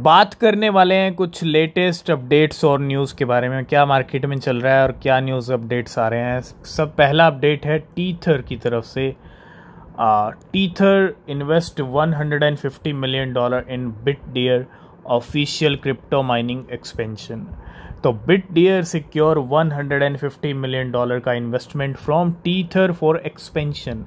बात करने वाले हैं कुछ लेटेस्ट अपडेट्स और न्यूज़ के बारे में क्या मार्केट में चल रहा है और क्या न्यूज़ अपडेट्स आ रहे हैं सब पहला अपडेट है टीथर की तरफ से Tether invest 150 million dollar in Bitdeer official crypto mining expansion तो Bitdeer secure 150 million dollar का investment from Tether for expansion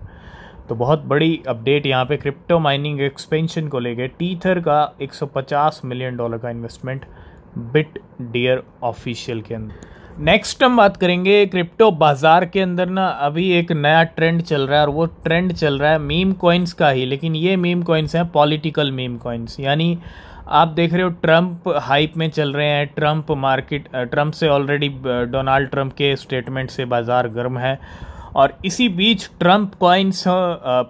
तो बहुत बड़ी अपडेट यहाँ पे क्रिप्टो माइनिंग एक्सपेंशन को लेके टीथर का 150 मिलियन डॉलर का इन्वेस्टमेंट बिट डियर ऑफिशियल के अंदर नेक्स्ट हम बात करेंगे क्रिप्टो बाजार के अंदर ना अभी एक नया ट्रेंड चल रहा है और वो ट्रेंड चल रहा है मीम कॉइन्स का ही लेकिन ये मीम कॉइन्स हैं पॉलिटिकल मीम कॉइन्स यानी आप देख रहे हो ट्रंप हाइप में चल रहे हैं ट्रंप मार्केट ट्रंप से ऑलरेडी डोनाल्ड ट्रंप के स्टेटमेंट से बाज़ार गर्म है और इसी बीच ट्रंप कॉइन्स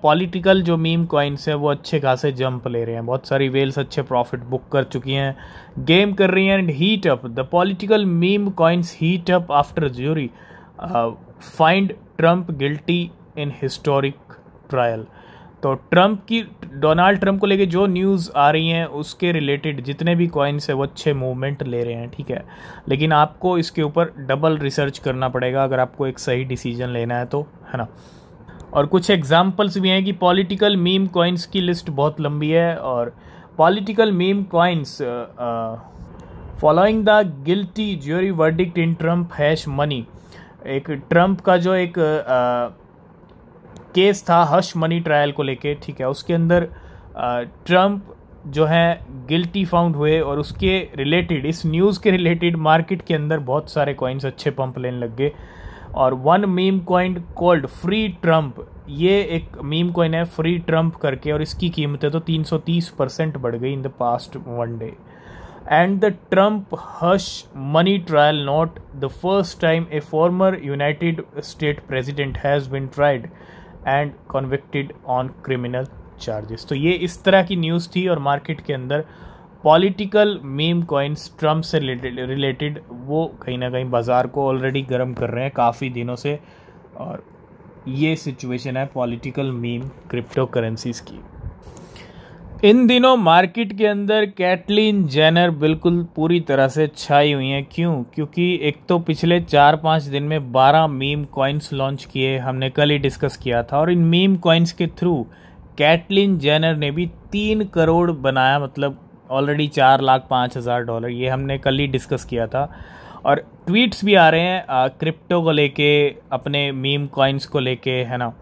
पॉलिटिकल जो मीम कॉइन्स हैं वो अच्छे खासे जंप ले रहे हैं बहुत सारी वेल्स अच्छे प्रॉफिट बुक कर चुकी हैं गेम कर रही हैं and heat up the political meme coins heat up after jury find Trump guilty in historic trial तो ट्रंप की डोनाल्ड ट्रम्प को लेके जो न्यूज़ आ रही हैं उसके रिलेटेड जितने भी कॉइन्स है वो अच्छे मूवमेंट ले रहे हैं ठीक है लेकिन आपको इसके ऊपर डबल रिसर्च करना पड़ेगा अगर आपको एक सही डिसीजन लेना है तो है ना और कुछ एग्जाम्पल्स भी हैं कि पॉलिटिकल मीम कॉइन्स की लिस्ट बहुत लंबी है और political meme coins following the guilty jury verdict in Trump hush money एक ट्रम्प का जो एक uh, केस था हश मनी ट्रायल को लेके ठीक है उसके अंदर ट्रम्प जो है गिल्टी फाउंड हुए और उसके रिलेटेड इस न्यूज़ के रिलेटेड मार्केट के अंदर बहुत सारे कॉइन्स अच्छे पंप लेने लग गए और one meme coin called free Trump ये एक मीम कॉइन है फ्री ट्रम्प करके और इसकी कीमतें तो 330 परसेंट बढ़ गई in the past one day and the Trump hush money trial not the first time a former United State president has been tried and convicted on criminal charges तो ये इस तरह की न्यूज़ थी और मार्केट के अंदर पॉलिटिकल मेम कॉइन्स ट्रम्प से रिलेटेड वो कहीं ना कहीं बाज़ार को ऑलरेडी गर्म कर रहे हैं काफ़ी दिनों से और ये सिचुएशन है पॉलिटिकल मीम क्रिप्टो करेंसीज की इन दिनों मार्केट के अंदर कैटलिन जेनर बिल्कुल पूरी तरह से छाई हुई हैं क्यों क्योंकि एक तो पिछले चार पाँच दिन में बारह मीम कॉइन्स लॉन्च किए हमने कल ही डिस्कस किया था और इन मीम कॉइन्स के थ्रू कैटलिन जेनर ने भी तीन करोड़ बनाया मतलब ऑलरेडी चार लाख पाँच हज़ार डॉलर ये हमने कल ही डिस्कस किया था और ट्वीट्स भी आ रहे हैं क्रिप्टो को लेके अपने मीम कॉइन्स को लेके है ना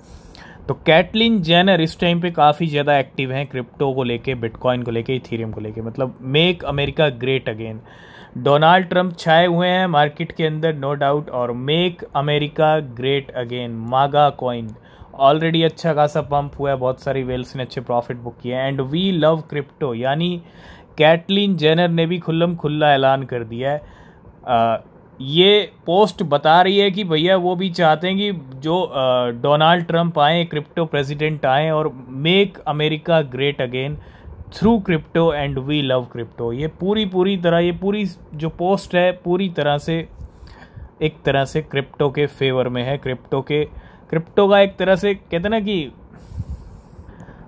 तो कैटलिन जेनर इस टाइम पे काफ़ी ज़्यादा एक्टिव हैं क्रिप्टो को लेके बिटकॉइन को लेके इथेरियम को लेके मतलब make America great again Donald Trump छाए हुए हैं मार्केट के अंदर नो डाउट और make America great again MAGA coin already अच्छा खासा पंप हुआ है बहुत सारी वेल्स ने अच्छे प्रॉफिट बुक किए एंड वी लव क्रिप्टो यानी कैटलिन जेनर ने भी खुल्लम खुल्ला ऐलान कर दिया है ये पोस्ट बता रही है कि भैया वो भी चाहते हैं कि जो डोनाल्ड ट्रंप आए क्रिप्टो प्रेसिडेंट आए और make America great again through crypto and we love crypto ये पूरी पूरी तरह ये पूरी जो पोस्ट है पूरी तरह से एक तरह से क्रिप्टो के फेवर में है क्रिप्टो के क्रिप्टो का एक तरह से कहते ना कि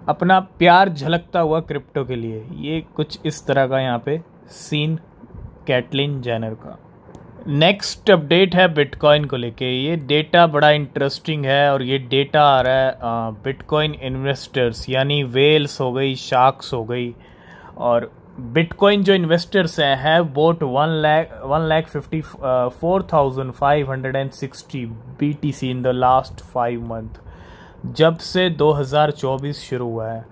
अपना प्यार झलकता हुआ क्रिप्टो के लिए ये कुछ इस तरह का यहाँ पे सीन कैटलिन जैनर का नेक्स्ट अपडेट है बिटकॉइन को लेके ये डेटा बड़ा इंटरेस्टिंग है और ये डेटा आ रहा है बिटकॉइन इन्वेस्टर्स यानी वेल्स हो गई शार्क्स हो गई और बिटकॉइन जो इन्वेस्टर्स हैं have bought one lakh one lakh fifty four thousand five hundred and sixty B T C in the last five month जब से चौबीस शुरू हुआ है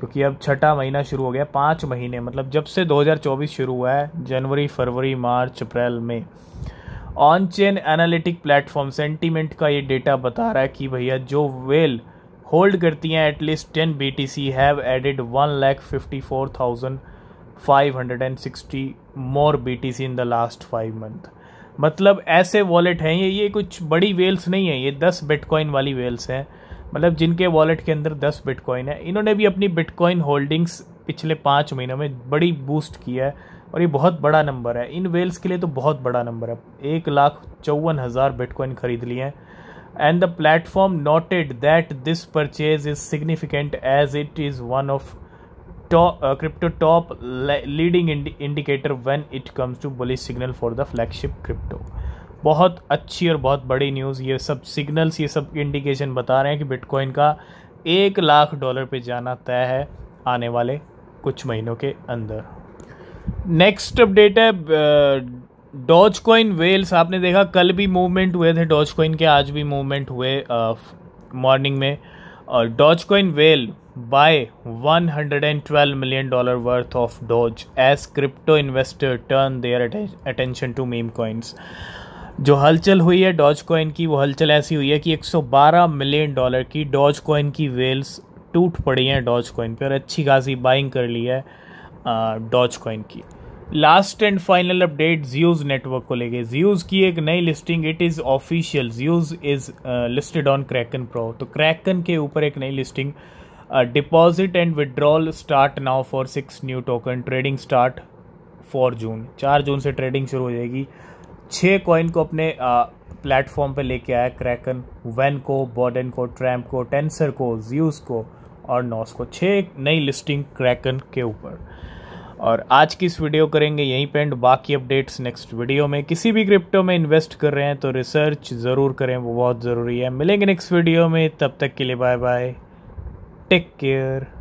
क्योंकि अब छठा महीना शुरू हो गया पाँच महीने मतलब जब से 2024 शुरू हुआ है जनवरी फरवरी मार्च अप्रैल में on chain analytic platform Santiment का ये डेटा बता रहा है कि भैया जो वेल होल्ड करती हैं at least ten B T C have added one lakh fifty four thousand five hundred and sixty more B T C in the last five month मतलब ऐसे वॉलेट हैं ये ये कुछ बड़ी वेल्स नहीं है ये दस बिटकॉइन वाली वेल्स हैं मतलब जिनके वॉलेट के अंदर दस बिटकॉइन है इन्होंने भी अपनी बिटकॉइन होल्डिंग्स पिछले पाँच महीनों में बड़ी बूस्ट की है और ये बहुत बड़ा नंबर है इन वेल्स के लिए तो बहुत बड़ा नंबर है एक लाख चौवन हज़ार बिटकॉइन खरीद लिए हैं and the platform noted that this purchase is significant as it is one of crypto top leading indicator when it comes to bullish signal for the flagship crypto बहुत अच्छी और बहुत बड़ी न्यूज़ ये सब सिग्नल्स ये सब इंडिकेशन बता रहे हैं कि बिटकॉइन का एक लाख डॉलर पे जाना तय है आने वाले कुछ महीनों के अंदर नेक्स्ट अपडेट है डॉज कॉइन वेल्स आपने देखा कल भी मूवमेंट हुए थे डॉज कॉइन के आज भी मूवमेंट हुए मॉर्निंग में और Dogecoin whale buy 112 million dollar worth of Doge as crypto investor turn their attention to meme coins जो हलचल हुई है डॉज कॉइन की वो हलचल ऐसी हुई है कि 112 मिलियन डॉलर की डॉज कॉइन की वेल्स टूट पड़ी हैं डॉज कॉइन पे और अच्छी खासी बाइंग कर ली है डॉज कॉइन की लास्ट एंड फाइनल अपडेट जियोज नेटवर्क को लेके जियोज की एक नई लिस्टिंग इट इज़ ऑफिशियल जियोज is listed on Kraken pro तो क्रैकन के ऊपर एक नई listing deposit and withdrawal start now for six new token trading start for June चार जून से ट्रेडिंग शुरू हो जाएगी छः कॉइन को अपने प्लेटफॉर्म पे लेके आया क्रैकन वैन को बॉर्डन को ट्रैम्प को टेंसर को ज्यूस को और नॉस को छः नई लिस्टिंग क्रैकन के ऊपर और आज की इस वीडियो करेंगे यहीं पेंड बाकी अपडेट्स नेक्स्ट वीडियो में किसी भी क्रिप्टो में इन्वेस्ट कर रहे हैं तो रिसर्च ज़रूर करें वो बहुत ज़रूरी है मिलेंगे नेक्स्ट वीडियो में तब तक के लिए बाय बाय टेक केयर